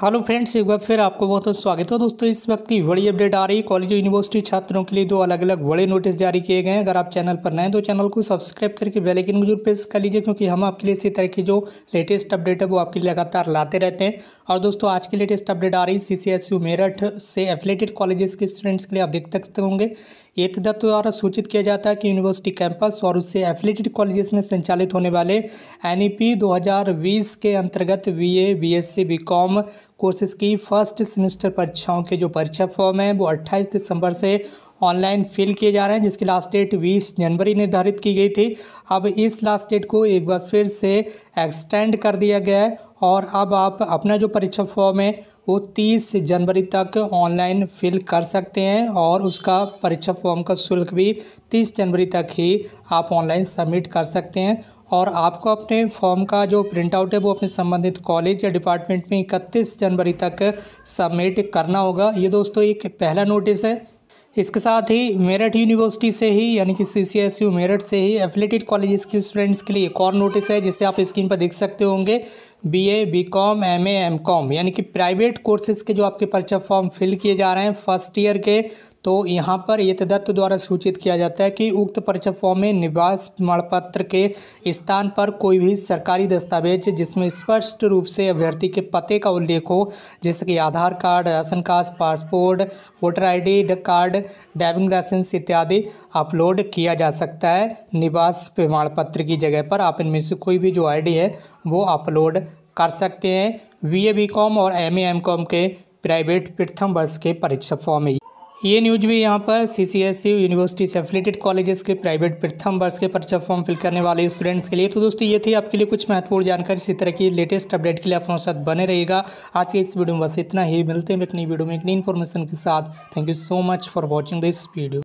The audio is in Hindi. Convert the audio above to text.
हेलो फ्रेंड्स एक बार फिर आपको बहुत बहुत स्वागत है दोस्तों इस वक्त की बड़ी अपडेट आ रही है कॉलेज यूनिवर्सिटी छात्रों के लिए दो अलग अलग बड़े नोटिस जारी किए गए हैं अगर आप चैनल पर नए तो चैनल को सब्सक्राइब करके बेल आइकन को जरूर प्रेस कर लीजिए क्योंकि हम आपके लिए इसी तरह की जो लेटेस्ट अपडेट है वो आपके लिए लगातार लाते रहते हैं और दोस्तों आज की लेटेस्ट अपडेट आ रही C C S U Meerut से एफिलेटेड कॉलेजेस के स्टूडेंट्स के लिए आप देख सकते होंगे ये तदत द्वारा सूचित किया जाता है कि यूनिवर्सिटी कैंपस और उससे एफिलेटेड कॉलेजेस में संचालित होने वाले एन ई पी 2020 के अंतर्गत B A B S C B com courses की फर्स्ट सेमेस्टर परीक्षाओं के जो परीक्षा फॉर्म है वो 28 दिसंबर से ऑनलाइन फिल किए जा रहे हैं जिसकी लास्ट डेट 20 जनवरी निर्धारित की गई थी अब इस लास्ट डेट को एक बार फिर से एक्सटेंड कर दिया गया है और अब आप अपना जो परीक्षा फॉर्म है वो 30 जनवरी तक ऑनलाइन फिल कर सकते हैं और उसका परीक्षा फॉर्म का शुल्क भी 30 जनवरी तक ही आप ऑनलाइन सबमिट कर सकते हैं और आपको अपने फॉर्म का जो प्रिंट आउट है वो अपने संबंधित कॉलेज या डिपार्टमेंट में 31 जनवरी तक सबमिट करना होगा ये दोस्तों एक पहला नोटिस है इसके साथ ही मेरठ यूनिवर्सिटी से ही यानी कि C C S U Meerut से ही एफिलेटेड कॉलेज के स्टूडेंट्स के लिए एक और नोटिस है जिसे आप स्क्रीन पर देख सकते होंगे B A B com M A M com यानी कि प्राइवेट कोर्सेज के जो आपके परीक्षा फॉर्म फिल किए जा रहे हैं फर्स्ट ईयर के तो यहाँ पर तदत्त द्वारा सूचित किया जाता है कि उक्त परीक्षा फॉर्म में निवास प्रमाण पत्र के स्थान पर कोई भी सरकारी दस्तावेज जिसमें स्पष्ट रूप से अभ्यर्थी के पते का उल्लेख हो जैसे कि Aadhaar card ration card passport voter ID card driving licence इत्यादि अपलोड किया जा सकता है निवास प्रमाण पत्र की जगह पर आप इनमें से कोई भी जो आई है वो अपलोड कर सकते हैं वी ए बी कॉम और एम ए एम कॉम के प्राइवेट प्रथम वर्ष के परीक्षा फॉर्म ये न्यूज भी यहाँ पर C C S C university से एफिलेटेड कॉलेजेस के प्राइवेट प्रथम वर्ष के परीक्षा फॉर्म फिल करने वाले स्टूडेंट्स के लिए तो दोस्तों ये थी आपके लिए कुछ महत्वपूर्ण जानकारी इसी तरह की लेटेस्ट अपडेट के लिए आप हमारे साथ बने रहेगा आज के इस वीडियो में बस इतना ही मिलते हैं एक नई वीडियो में एक नई इन्फॉर्मेशन के साथ thank you so much for watching this video